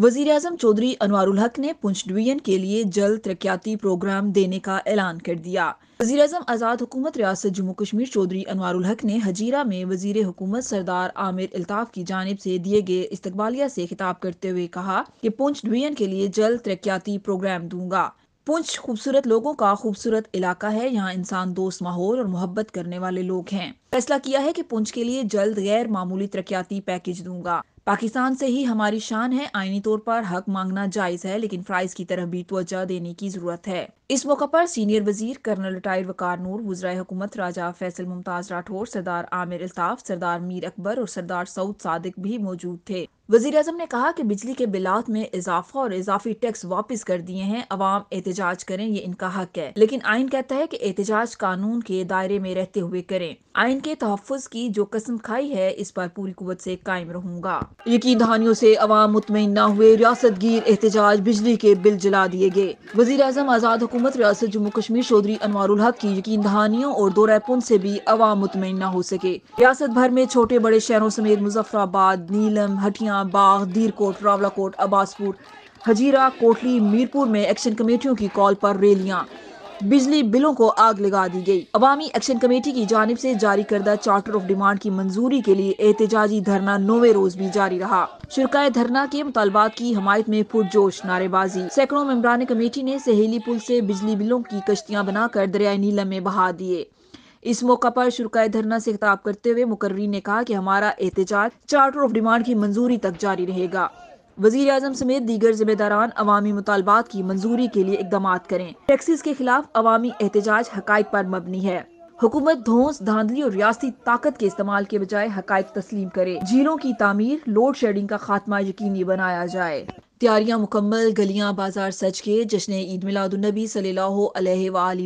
वजीर अजम चौधरी अनवर हक ने पुंछ डिवीजन के लिए जल्द तरक्याती प्रोग्राम देने का ऐलान कर दिया वजी अजम आज़ाद हुकूमत रियासत जम्मू कश्मीर चौधरी अनवर हक ने हजीरा में वजीर हुकूमत सरदार आमिर अल्ताफ की जानब से दिए गए इस्तबालिया से खिताब करते हुए कहा कि पुंछ डिवीजन के लिए जल्द तरक्याती प्रोग्राम दूंगा पुंछ खूबसूरत लोगों का खूबसूरत इलाका है यहाँ इंसान दोस्त माहौल और मोहब्बत करने वाले लोग हैं फैसला किया है कि पुंछ के लिए जल्द गैर मामूली तरक्याती पैकेज दूंगा पाकिस्तान से ही हमारी शान है आईनी तौर पर हक मांगना जायज़ है लेकिन फ्राइज की तरफ भी तोजह देने की ज़रूरत है इस मौका पर सीनियर वजीर कर्नल रिटायर्ड वकार नूर वजरा हुकूमत राजा फैसल मुमताज राठौर सरदार आमिर अल्ताफ सरदार मीर अकबर और सरदार सऊद सादिक भी मौजूद थे वजीर अजम ने कहा कि बिजली के बिलात में इजाफा और इजाफी टैक्स वापस कर दिए हैं अवाम एहतजाज करें ये इनका हक है लेकिन आइन कहता है कि एहतजाज कानून के दायरे में रहते हुए करें आइन के तहफ़ की जो कसम खाई है इस पर पूरी कुत से कायम रहूंगा यकीन दहानियों से अवाम मुतमिन न हुए रियासत गिर एहतजाज बिजली के बिल जला दिए गए वजीर अजम आज़ाद हुकूमत रियासत जम्मू कश्मीर चौधरी अनवर हक की यकीन दहानियों और दौरा पुन से भी अवाम मुतमिन न हो सके रियासत भर में छोटे बड़े शहरों समेत मुजफ्फराबाद नीलम हटिया बाग रावला कोट अब्बासपुर हजीरा कोटली मीरपुर में एक्शन कमेटियों की कॉल पर रैलियां बिजली बिलों को आग लगा दी गई अवामी एक्शन कमेटी की जानब से जारी करदा चार्टर ऑफ डिमांड की मंजूरी के लिए एहतजाजी धरना नौवे रोज भी जारी रहा शुरकाए धरना के मुतालबात की हमायत में पुरजोश नारेबाजी सैकड़ों मम्बरान कमेटी ने सहेली पुल से बिजली बिलों की कश्तियां बनाकर दरियाई नीलम में बहा दिए इस मौका पर शुरुआत धरना से खिताब करते हुए मुकर्री ने कहा कि हमारा एहतजाज चार्टर ऑफ डिमांड की मंजूरी तक जारी रहेगा वजीर अजम समेत दीगर जिम्मेदारान अवामी मुतालबात की मंजूरी के लिए इकदाम करें टैक्सीज के खिलाफ अवामी एहतजाज हक पर मबनी है हुकूमत धोस धांधली और रियासी ताकत के इस्तेमाल के बजाय हक तस्लीम करे झीलों की तमीर लोड शेडिंग का खात्मा यकीनी बनाया जाए तैयारियां मुकम्मल गलियां बाजार सज के जश्न ईद मिलादुलनबी सल्लल्लाहु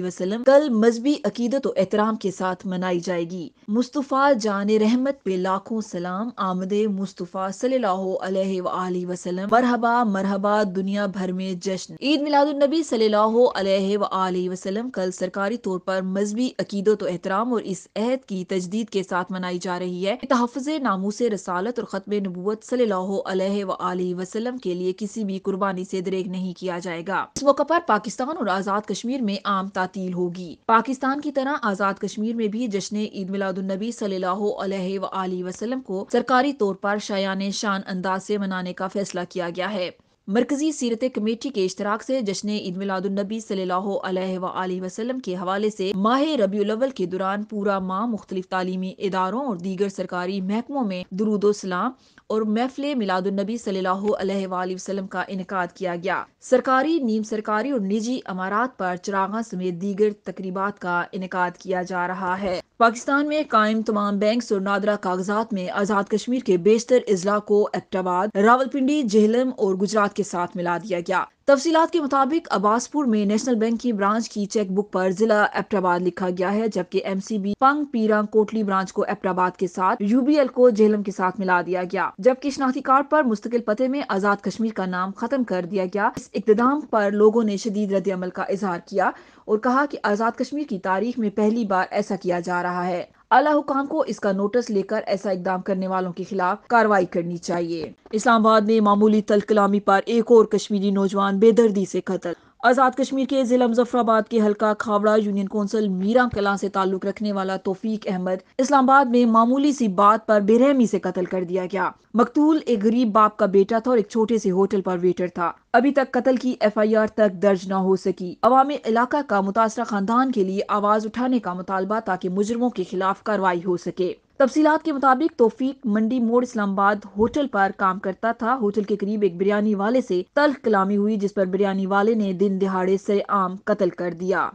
वसल्लम कल मजहबी अकीदत और एहतराम के साथ मनाई जाएगी मुस्तफ़ा जान रहमत पे लाखों सलाम आमद मुस्तफ़ा सल्लल्लाहु वसल्लम मरहबा मरहबा दुनिया भर में जश्न ईद मिलादुलनबी सल्लल्लाहु वसल्लम कल सरकारी तौर पर मजहबी अकीदत और एहतराम और इस अहद की तजदीद के साथ मनाई जा रही है तहफ़ नामूस रसालत और ख़त्म नबूत सल्लल्लाहु वसल्लम के लिए किसी भी कुर्बानी से दरेग नहीं किया जाएगा इस मौके पर पाकिस्तान और आजाद कश्मीर में आम तातील होगी पाकिस्तान की तरह आजाद कश्मीर में भी जश्न ईद मिलादुलनबी सल्ह वसलम को सरकारी तौर पर शायान शान अंदाज से मनाने का फैसला किया गया है मरकज़ी सीरत कमेटी के इश्तराक से जश्न ईद मिलादुलनबी सल्ह वसलम के हवाले से माह रबीवल के दौरान पूरा माह मुख्तलिफ तालीमी इदारों और दीगर सरकारी महकमों में दरुदोसलाम और महफिल मिलादुलनबी सल्हसम वसलम का इनका किया गया सरकारी नीम सरकारी और निजी अमारात पर चरागा समेत दीगर तकरीबा का इनका किया जा रहा है पाकिस्तान में कायम तमाम बैंक और नादरा कागजात में आज़ाद कश्मीर के बेशतर अजला को एक्टाबाद रावलपिंडी जेहलम और गुजरात के साथ मिला दिया गया तफसीलात के मुताबिक अबासपुर में नेशनल बैंक की ब्रांच की चेक बुक पर जिला एप्टाबाद लिखा गया है जबकि एम सी बी पंग पीरा कोटली ब्रांच को एप्टाबाद के साथ यू बी एल को जेलम के साथ मिला दिया गया जबकि शनाख्ती कार्ड पर मुस्तकिल पते में आजाद कश्मीर का नाम खत्म कर दिया गया इस इकदाम पर लोगों ने शदीद रद्द अमल का इजहार किया और कहा की आजाद कश्मीर की तारीख में पहली बार ऐसा किया जा रहा है आला हुकाम को इसका नोटिस लेकर ऐसा इकदाम करने वालों के खिलाफ कार्रवाई करनी चाहिए इस्लामाबाद में मामूली तलकलामी पर एक और कश्मीरी नौजवान बेदर्दी से कतल आज़ाद कश्मीर के ज़िला मुजफ्फराबाद के हल्का खावड़ा यूनियन कौंसल मीरा कला से ताल्लुक़ रखने वाला तोफीक अहमद इस्लामाबाद में मामूली सी बात पर बेरहमी से कत्ल कर दिया गया मकतूल एक गरीब बाप का बेटा था और एक छोटे से होटल पर वेटर था अभी तक कत्ल की एफ आई आर तक दर्ज न हो सकी अवामी इलाका का मुतासरा खानदान के लिए आवाज़ उठाने का मुतालबा ताकि मुजरमों के खिलाफ कार्रवाई हो सके तफसीलात के मुताबिक तोफीक मंडी मोड़ इस्लामाबाद होटल पर काम करता था होटल के करीब एक बिरयानी वाले से तल्ख कलामी हुई जिस पर बिरयानी वाले ने दिन दिहाड़े से आम कत्ल कर दिया